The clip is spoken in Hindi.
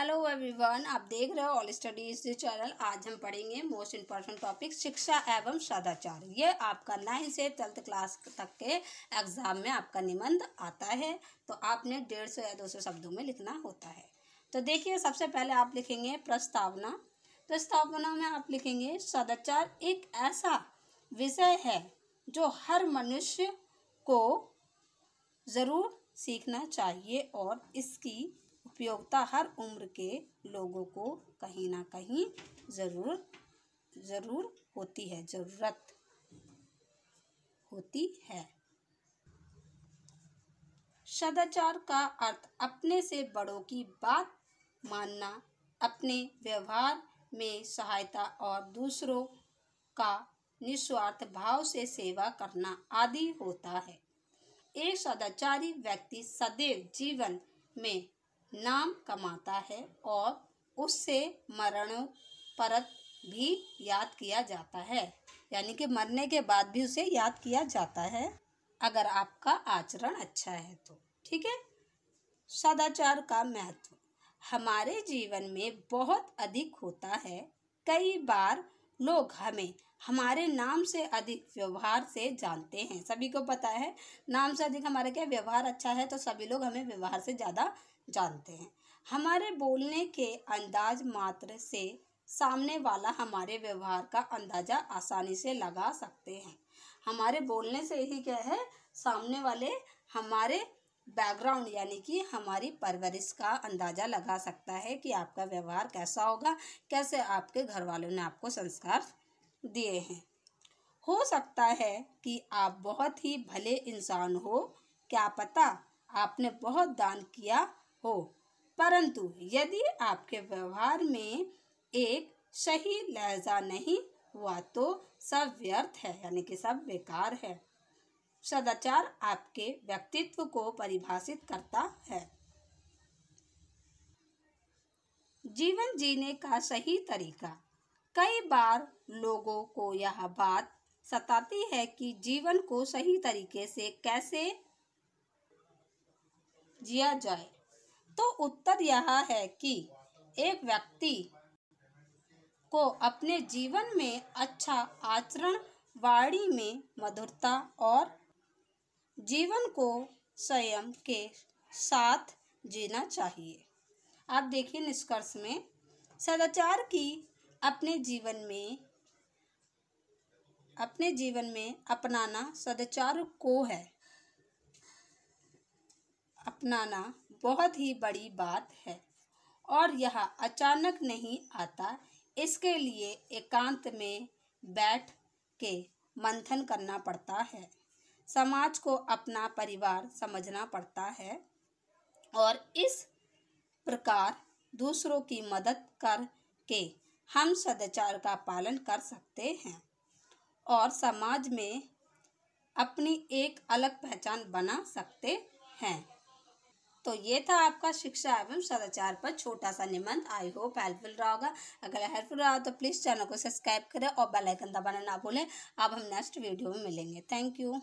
हेलो एवरीवन आप देख रहे हो ऑल स्टडीज चैनल आज हम पढ़ेंगे मोस्ट इम्पॉर्टेंट टॉपिक शिक्षा एवं सदाचार ये आपका नाइन्थ से ट्वेल्थ क्लास तक के एग्ज़ाम में आपका निबंध आता है तो आपने डेढ़ सौ या दो सौ शब्दों में लिखना होता है तो देखिए सबसे पहले आप लिखेंगे प्रस्तावना प्रस्तावना में आप लिखेंगे सदाचार एक ऐसा विषय है जो हर मनुष्य को ज़रूर सीखना चाहिए और इसकी उपयोगिता हर उम्र के लोगों को कहीं ना कहीं ज़रूर ज़रूर होती है ज़रूरत होती है सदाचार का अर्थ अपने से बड़ों की बात मानना अपने व्यवहार में सहायता और दूसरों का निस्वार्थ भाव से सेवा करना आदि होता है एक सदाचारी व्यक्ति सदैव जीवन में नाम कमाता है और उससे मरण परत भी याद किया जाता है यानी कि मरने के बाद भी उसे याद किया जाता है अगर आपका आचरण अच्छा है तो ठीक है सदाचार का महत्व हमारे जीवन में बहुत अधिक होता है कई बार लोग हमें हमारे नाम से अधिक व्यवहार से जानते हैं सभी को पता है नाम से अधिक हमारा क्या व्यवहार अच्छा है तो सभी लोग हमें व्यवहार से ज़्यादा जानते हैं हमारे बोलने के अंदाज मात्र से सामने वाला हमारे व्यवहार का अंदाज़ा आसानी से लगा सकते हैं हमारे बोलने से ही क्या है सामने वाले हमारे बैकग्राउंड यानी कि हमारी परवरिश का अंदाज़ा लगा सकता है कि आपका व्यवहार कैसा होगा कैसे आपके घर वालों ने आपको संस्कार दिए हैं हो सकता है कि आप बहुत ही भले इंसान हो क्या पता आपने बहुत दान किया हो परंतु यदि आपके व्यवहार में एक सही लहजा नहीं हुआ तो सब व्यर्थ है यानी कि सब बेकार है सदाचार आपके व्यक्तित्व को परिभाषित करता है जीवन जीने का सही तरीका कई बार लोगों को यह बात सताती है कि जीवन को सही तरीके से कैसे जिया जाए तो उत्तर यह है कि एक व्यक्ति को अपने जीवन में अच्छा आचरण वाणी में मधुरता और जीवन को संयम के साथ जीना चाहिए आप देखिए निष्कर्ष में सदाचार की अपने जीवन में अपने जीवन में अपनाना सदाचार को है अपनाना बहुत ही बड़ी बात है और यह अचानक नहीं आता इसके लिए एकांत में बैठ के मंथन करना पड़ता है समाज को अपना परिवार समझना पड़ता है और इस प्रकार दूसरों की मदद कर के हम सदाचार का पालन कर सकते हैं और समाज में अपनी एक अलग पहचान बना सकते हैं तो ये था आपका शिक्षा एवं सदाचार पर छोटा सा निबंध आई होप हेल्पफुल रहा होगा अगर हेल्पफुल रहा तो प्लीज़ चैनल को सब्सक्राइब करें और बेलाइकन दबाना ना भूलें अब हम नेक्स्ट वीडियो में मिलेंगे थैंक यू